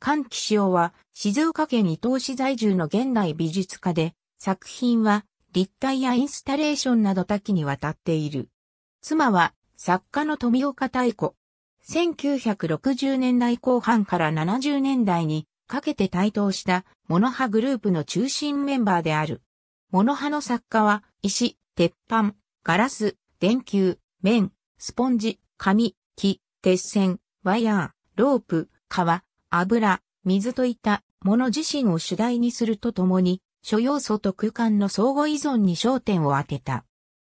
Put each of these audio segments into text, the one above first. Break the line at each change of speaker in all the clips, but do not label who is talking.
関木潮は静岡県伊東市在住の現代美術家で、作品は立体やインスタレーションなど多岐にわたっている。妻は作家の富岡太鼓。1960年代後半から70年代にかけて台頭したモノハグループの中心メンバーである。モノハの作家は石、鉄板、ガラス、電球、綿、スポンジ、紙、木、鉄線、ワイヤー、ロープ、革、油、水といったもの自身を主題にするとともに、諸要素と空間の相互依存に焦点を当てた。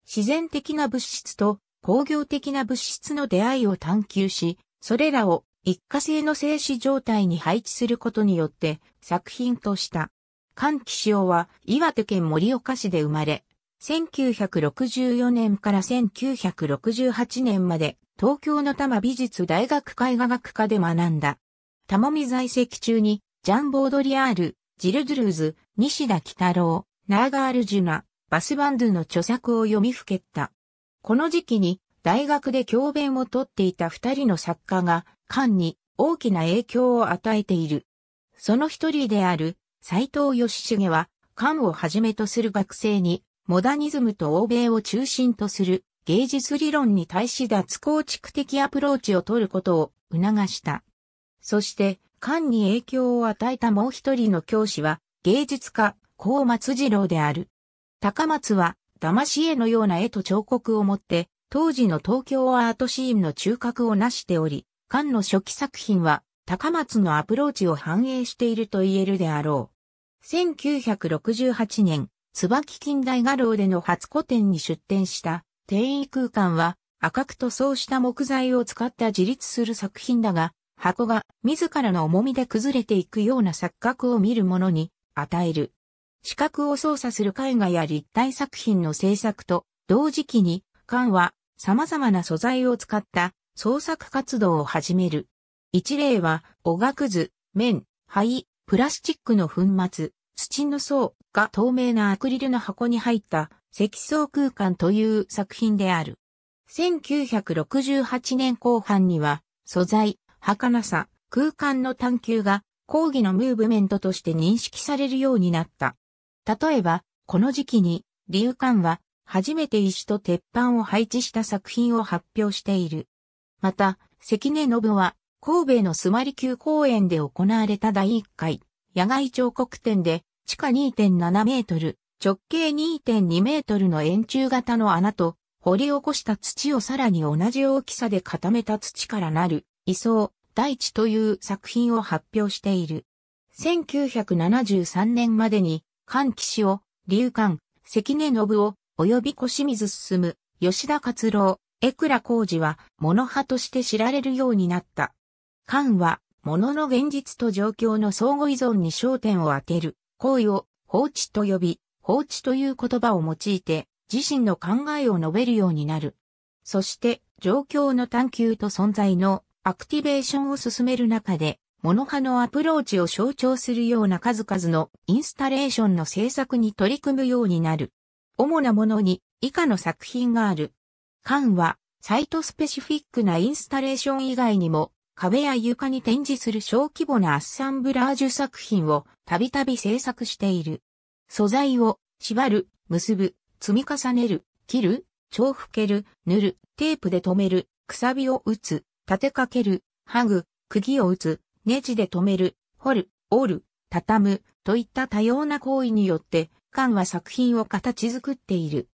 自然的な物質と工業的な物質の出会いを探求し、それらを一過性の静止状態に配置することによって作品とした。関木潮は岩手県盛岡市で生まれ、1964年から1968年まで東京の多摩美術大学絵画学科で学んだ。タモミ在籍中に、ジャン・ボードリアール、ジル・ドゥルーズ、西田北郎、ナーガール・ジュナ、バスバンドゥの著作を読みふけった。この時期に、大学で教鞭をとっていた二人の作家が、漢に大きな影響を与えている。その一人である、斎藤義重は、漢をはじめとする学生に、モダニズムと欧米を中心とする芸術理論に対し脱構築的アプローチを取ることを促した。そして、漢に影響を与えたもう一人の教師は、芸術家、高松次郎である。高松は、騙し絵のような絵と彫刻を持って、当時の東京アートシーンの中核を成しており、漢の初期作品は、高松のアプローチを反映していると言えるであろう。1968年、椿近代画廊での初個展に出展した定位空間は赤く塗装した木材を使った自立する作品だが、箱が自らの重みで崩れていくような錯覚を見る者に与える。視覚を操作する絵画や立体作品の制作と同時期に、館は様々な素材を使った創作活動を始める。一例は、おがくず、綿、灰、プラスチックの粉末、土の層が透明なアクリルの箱に入った積層空間という作品である。1968年後半には、素材、儚さ、空間の探求が抗議のムーブメントとして認識されるようになった。例えば、この時期に、リュウカンは、初めて石と鉄板を配置した作品を発表している。また、関根信は、神戸のスマリ宮公園で行われた第1回、野外彫刻展で、地下2.7メートル、直径2.2メートルの円柱型の穴と、掘り起こした土をさらに同じ大きさで固めた土からなる、位相、大地という作品を発表している。1973年までに、関岸を、流関、関根信を、及び小清水進、吉田勝郎、江倉浩二は、物派として知られるようになった。関は、物の現実と状況の相互依存に焦点を当てる、行為を、放置と呼び、放置という言葉を用いて、自身の考えを述べるようになる。そして、状況の探求と存在のアクティベーションを進める中で、モノ派のアプローチを象徴するような数々のインスタレーションの制作に取り組むようになる。主なものに以下の作品がある。缶は、サイトスペシフィックなインスタレーション以外にも、壁や床に展示する小規模なアッサンブラージュ作品をたびたび制作している。素材を縛る、結ぶ、積み重ねる、切る、超吹ける、塗る、テープで留める、くさびを打つ、立てかける、ハグ、釘を打つ、ネジで止める、掘る、折る、畳む、といった多様な行為によって、館は作品を形作っている。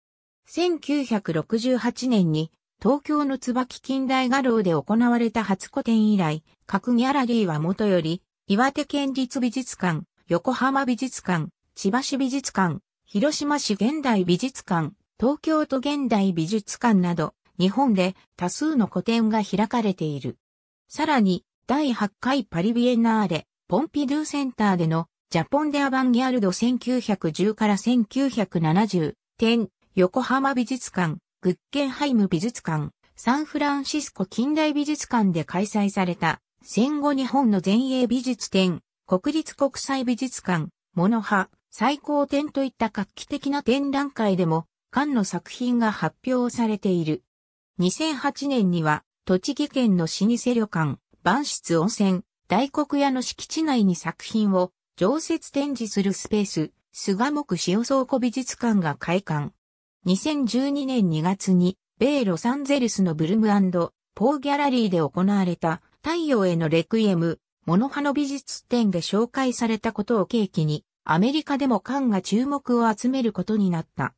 1968年に、東京の椿近代画廊で行われた初個展以来、各ギャラリーはもとより、岩手県立美術館、横浜美術館、千葉市美術館、広島市現代美術館、東京都現代美術館など、日本で多数の個展が開かれている。さらに、第8回パリビエナーレ、ポンピドゥセンターでのジャポンデアバンギャルド1910から1970展、横浜美術館、グッケンハイム美術館、サンフランシスコ近代美術館で開催された戦後日本の前衛美術展、国立国際美術館、モノハ、最高展といった画期的な展覧会でも、館の作品が発表されている。2008年には、栃木県の老舗旅館、万室温泉、大黒屋の敷地内に作品を常設展示するスペース、菅木塩倉庫美術館が開館。2012年2月に、米ロサンゼルスのブルムポーギャラリーで行われた太陽へのレクイエム、モノハの美術展で紹介されたことを契機に、アメリカでも館が注目を集めることになった。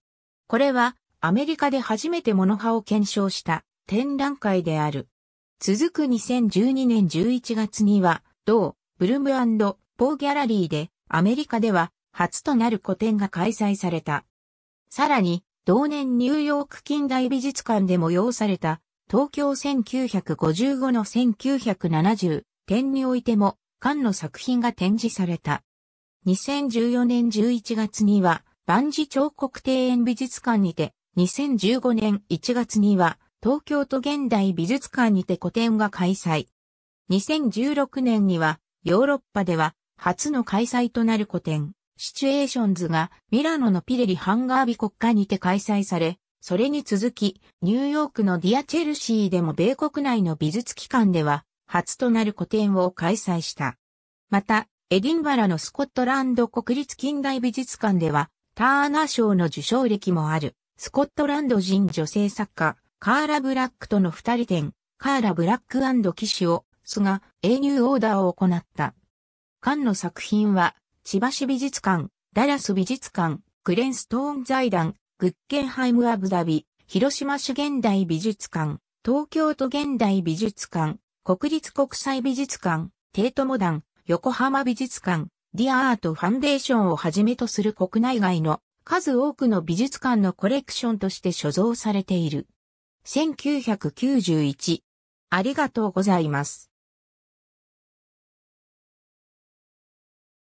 これは、アメリカで初めてモノハを検証した展覧会である。続く2012年11月には、同ブルームポーギャラリーでアメリカでは初となる個展が開催された。さらに、同年ニューヨーク近代美術館で催された東京1955の1970展においても、館の作品が展示された。2014年11月には、万事彫刻庭園美術館にて、2015年1月には東京都現代美術館にて個展が開催。2016年にはヨーロッパでは初の開催となる個展、シチュエーションズがミラノのピレリハンガービ国家にて開催され、それに続き、ニューヨークのディア・チェルシーでも米国内の美術機関では、初となる個展を開催した。また、エディンバラのスコットランド国立近代美術館では、ターナー賞の受賞歴もある。スコットランド人女性作家、カーラ・ブラックとの二人展、カーラ・ブラック騎士を、すが、英入オーダーを行った。カンの作品は、千葉市美術館、ダラス美術館、クレンストーン財団、グッケンハイム・アブダビ、広島市現代美術館、東京都現代美術館、国立国際美術館、テートモダン、横浜美術館、ディアアートファンデーションをはじめとする国内外の数多くの美術館のコレクションとして所蔵されている。1991。ありがとうございます。